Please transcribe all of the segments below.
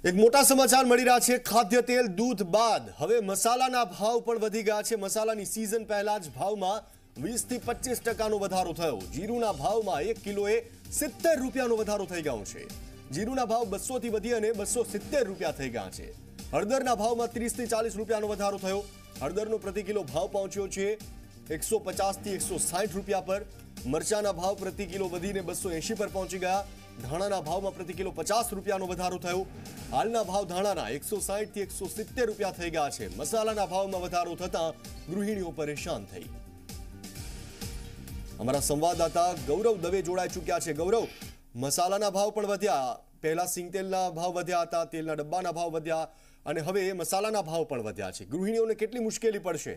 એક મોટા સમાચાર મળી રહ્યા છે ખાદ્ય તેલ દૂધ બાદ હવે મસાલાના ભાવ પણ વધી ગયા છે મસાલાની સિઝન પહેલા જ ભાવમાં વીસ થી પચીસ ટકાનો વધારો થયો જીરુના ભાવમાં એક કિલોએ સિત્તેર રૂપિયાનો વધારો થઈ ગયો છે જીરુના ભાવ બસો થી વધી અને બસો સિત્તેર રૂપિયા થઈ ગયા છે હળદરના ભાવમાં ત્રીસ થી ચાલીસ રૂપિયાનો વધારો થયો હળદરનો પ્રતિ કિલો ભાવ પહોંચ્યો છે એકસો પચાસ થી એકસો સાઠ રૂપિયા પર મરચાના ભાવ પ્રતિ કિલો વધીને બસો એંશી પર પહોંચી ગયા ધાણાના ભાવમાં પ્રતિ કિલો પચાસ રૂપિયાનો વધારો થયો હાલના ભાવ ધાણાના એકસો સાહીઠથી એકસો સિત્તેર રૂપિયા થઈ ગયા છે મસાલાના ભાવમાં વધારો થતાં ગૃહિણીઓ પરેશાન થઈ અમારા સંવાદદાતા ગૌરવ દવે જોડાઈ ચૂક્યા છે ગૌરવ મસાલાના ભાવ પણ વધ્યા પહેલા સિંગતેલના ભાવ વધ્યા હતા તેલના ડબ્બાના ભાવ વધ્યા અને હવે મસાલાના ભાવ પણ વધ્યા છે ગૃહિણીઓને કેટલી મુશ્કેલી પડશે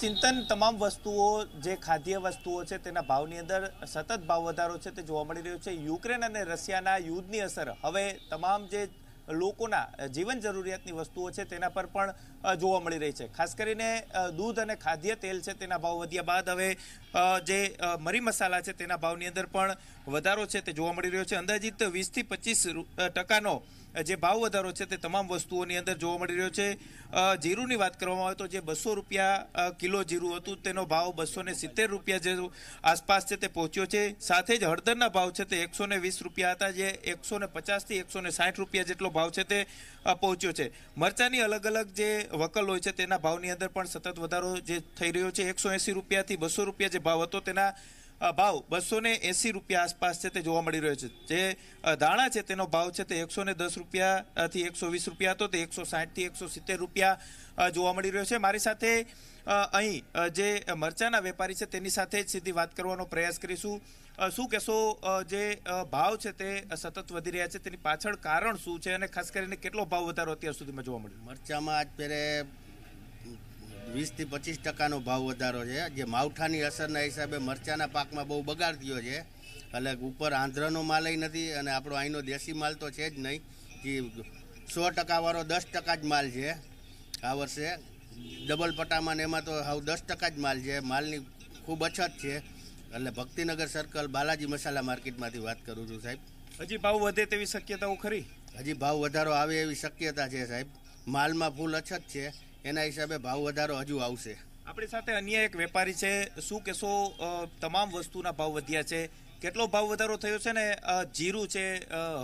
ચિંતન તમામ વસ્તુઓ જે ખાદ્ય વસ્તુઓ છે તેના ભાવની અંદર સતત ભાવ વધારો છે તે જોવા મળી રહ્યો છે યુક્રેન અને રશિયાના યુદ્ધની અસર હવે તમામ જે લોકોના જીવન જરૂરિયાતની વસ્તુઓ છે તેના પર પણ જોવા મળી રહી છે ખાસ કરીને દૂધ અને ખાદ્ય તેલ છે તેના ભાવ વધ્યા બાદ હવે જે મરી મસાલા છે તેના ભાવની અંદર પણ વધારો છે તે જોવા મળી રહ્યો છે અંદાજિત વીસથી પચીસ ટકાનો જે ભાવ વધારો છે તે તમામ વસ્તુઓની અંદર જોવા મળી રહ્યો છે જીરુની વાત કરવામાં આવે તો જે બસો રૂપિયા કિલો જીરું હતું તેનો ભાવ બસો ને સિત્તેર રૂપિયા જે આસપાસ છે તે પહોંચ્યો છે સાથે જ હળદરના ભાવ છે તે એકસો ને વીસ રૂપિયા હતા જે એકસો ને પચાસથી એકસો ને સાઠ રૂપિયા જેટલો ભાવ છે તે પહોંચ્યો છે મરચાની અલગ અલગ જે વકલ હોય છે તેના ભાવની અંદર પણ સતત વધારો જે થઈ રહ્યો છે એકસો એંસી રૂપિયાથી બસો રૂપિયા જે ભાવ હતો તેના ભાવ બસો ને એંસી રૂપિયા આસપાસ છે તે જોવા મળી રહ્યો છે જે ધાણા છે તેનો ભાવ છે તે એકસો ને દસ રૂપિયાથી એકસો વીસ રૂપિયા હતો તે એકસો સાઠથી એકસો સિત્તેર રૂપિયા જોવા મળી રહ્યો છે મારી સાથે અહીં જે મરચાના વેપારી છે તેની સાથે જ સીધી વાત કરવાનો પ્રયાસ કરીશું શું કહેશો જે ભાવ છે તે સતત વધી રહ્યા છે તેની પાછળ કારણ શું છે અને ખાસ કરીને કેટલો ભાવ વધારો અત્યાર સુધીમાં જોવા મળ્યો મરચામાં અત્યારે વીસથી પચીસ ટકાનો ભાવ વધારો છે જે માવઠાની અસરના હિસાબે મરચાના પાકમાં બહુ બગાડ થયો છે એટલે ઉપર આંધ્રનો માલય નથી અને આપણો અહીંનો દેશી માલ તો છે જ નહીં જે સો ટકાવાળો દસ ટકા જ માલ છે આ વર્ષે ડબલ પટામાં એમાં તો હાવ દસ ટકા જ માલ છે માલની ખૂબ અછત છે એટલે ભક્તિનગર સર્કલ બાલાજી મસાલા માર્કેટમાંથી વાત કરું છું સાહેબ હજી ભાવ વધે તેવી શક્યતાઓ ખરી હજી ભાવ વધારો આવે એવી શક્યતા છે સાહેબ માલમાં ફૂલ અછત છે એના હિસાબે ભાવ વધારો હજુ આવશે આપણી સાથે અન્ય એક વેપારી છે શું કહેશો તમામ વસ્તુના ભાવ વધ્યા છે કેટલો ભાવ વધારો થયો છે ને જીરું છે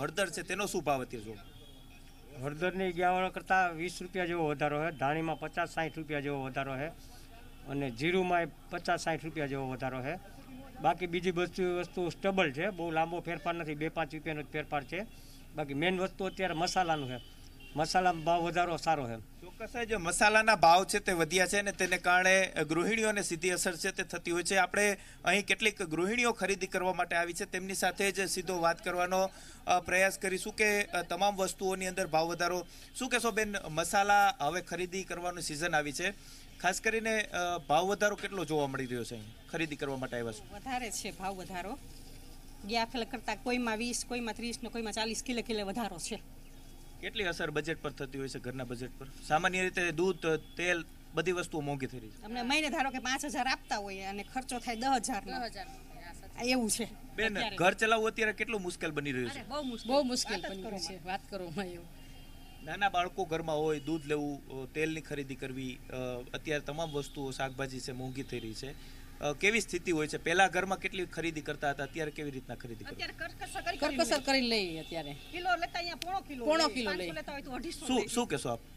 હળદર છે તેનો શું ભાવ અત્યારે જો હળદરની ગ્યાવળ કરતાં વીસ રૂપિયા જેવો વધારો છે ધાણીમાં પચાસ સાઠ રૂપિયા જેવો વધારો છે અને જીરુમાં પચાસ સાઠ રૂપિયા જેવો વધારો છે બાકી બીજી બધી વસ્તુ સ્ટેબલ છે બહુ લાંબો ફેરફાર નથી બે પાંચ રૂપિયાનો જ ફેરફાર છે બાકી મેઇન વસ્તુ અત્યારે મસાલાનું છે મસાલાનો ભાવ વધારો સારો છે ચોક્કસ જે મસાલાના ભાવ છે તે વધ્યા છે અને તેને કારણે ગૃહિણીઓને સીધી અસર છે તે થતી હોય છે આપણે અહીં કેટલીક ગૃહિણીઓ ખરીદી કરવા માટે આવી છે તેમની સાથે જ સીધો વાત કરવાનો પ્રયાસ કરીશું કે તમામ વસ્તુઓની અંદર ભાવ વધારો શું કહેશો બેન મસાલા હવે ખરીદી કરવાની સિઝન આવી છે ખાસ કરીને ભાવ વધારો કેટલો જોવા મળી રહ્યો છે ખરીદી કરવા માટે આવ્યા છો વધારે છે ભાવ વધારો ગયા કરતાં કોઈમાં વીસ કોઈમાં ત્રીસ ને કોઈમાં ચાલીસ કિલો કિલો વધારો છે કેટલી અસર બજેટ પર થતી હોય છે ઘરના બજેટ પર સામાન્ય રીતે દૂધ તેલ બધી વસ્તુઓ મોંઘી થઈ રહી છે તમને મહિને ધારો કે પાંચ હજાર આપતા હોય અને ખર્ચો થાય દસ હજાર એવું છે બેન ઘર ચલાવવું અત્યારે કેટલું મુશ્કેલ બની રહ્યું છે બહુ મુશ્કેલ બની રહ્યું છે વાત કરો નાના બાળકો ઘરમાં હોય દૂધ લેવું તેલની ખરીદી કરવી અત્યારે તમામ વસ્તુઓ શાકભાજી છે મોંઘી થઈ રહી છે કેવી સ્થિતિ હોય છે પહેલા ઘરમાં કેટલી ખરીદી કરતા હતા અત્યારે કેવી રીતના ખરીદી અત્યારે કરકસર કરી લઈએ અત્યારે કિલો લેતા અહીંયા પોણો કિલો પોણો કિલો લઈ લેતા હોય તો શું શું કહેશો આપ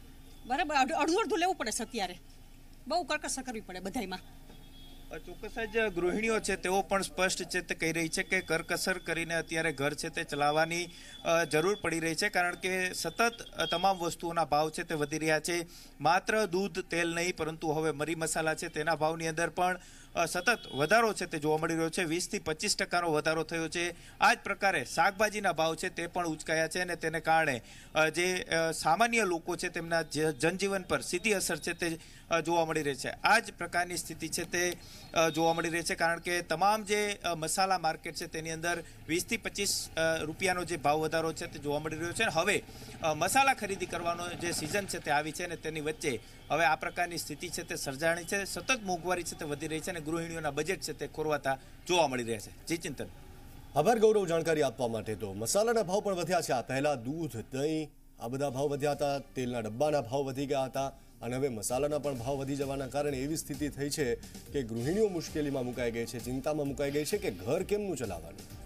બરાબર અડધું અડધું લેવું પડે છે અત્યારે બહુ કરકસર કરવી પડે બધાયમાં ચોક્કસ જ ગૃહિણીઓ છે તેઓ પણ સ્પષ્ટ છે તે કહી રહી છે કે કરકસર કરીને અત્યારે ઘર છે તે ચલાવવાની જરૂર પડી રહી છે કારણ કે સતત તમામ વસ્તુઓના ભાવ છે તે વધી રહ્યા છે માત્ર દૂધ તેલ નહીં પરંતુ હવે મરી મસાલા છે તેના ભાવની અંદર પણ સતત વધારો છે તે જોવા મળી રહ્યો છે વીસથી પચીસ ટકાનો વધારો થયો છે આ જ પ્રકારે શાકભાજીના ભાવ છે તે પણ ઉચકાયા છે અને તેને કારણે જે સામાન્ય લોકો છે તેમના જનજીવન પર સીધી અસર છે તે જોવા મળી રહી છે આ જ પ્રકારની સ્થિતિ છે તે જોવા મળી રહી છે કારણ કે તમામ જે મસાલા માર્કેટ છે તેની અંદર વીસથી પચીસ રૂપિયાનો જે ભાવ વધારો છે તે જોવા મળી રહ્યો છે હવે મસાલા ખરીદી કરવાનો જે સિઝન છે તે આવી છે અને તેની વચ્ચે હવે આ પ્રકારની સ્થિતિ છે તે સર્જાણી છે સતત મોંઘવારી છે તે વધી રહી છે અને ગૃહિણીઓના બજેટ છે તે ખોરવાતા જોવા મળી રહ્યા છે જી ચિંતન આભાર ગૌરવ જાણકારી આપવા માટે તો મસાલાના ભાવ પણ વધ્યા છે આ પહેલાં દૂધ દહીં આ બધા ભાવ વધ્યા હતા તેલના ડબ્બાના ભાવ વધી ગયા હતા અને હવે મસાલાના પણ ભાવ વધી જવાના કારણે એવી સ્થિતિ થઈ છે કે ગૃહિણીઓ મુશ્કેલીમાં મુકાઈ ગઈ છે ચિંતામાં મુકાઈ ગઈ છે કે ઘર કેમનું ચલાવવાનું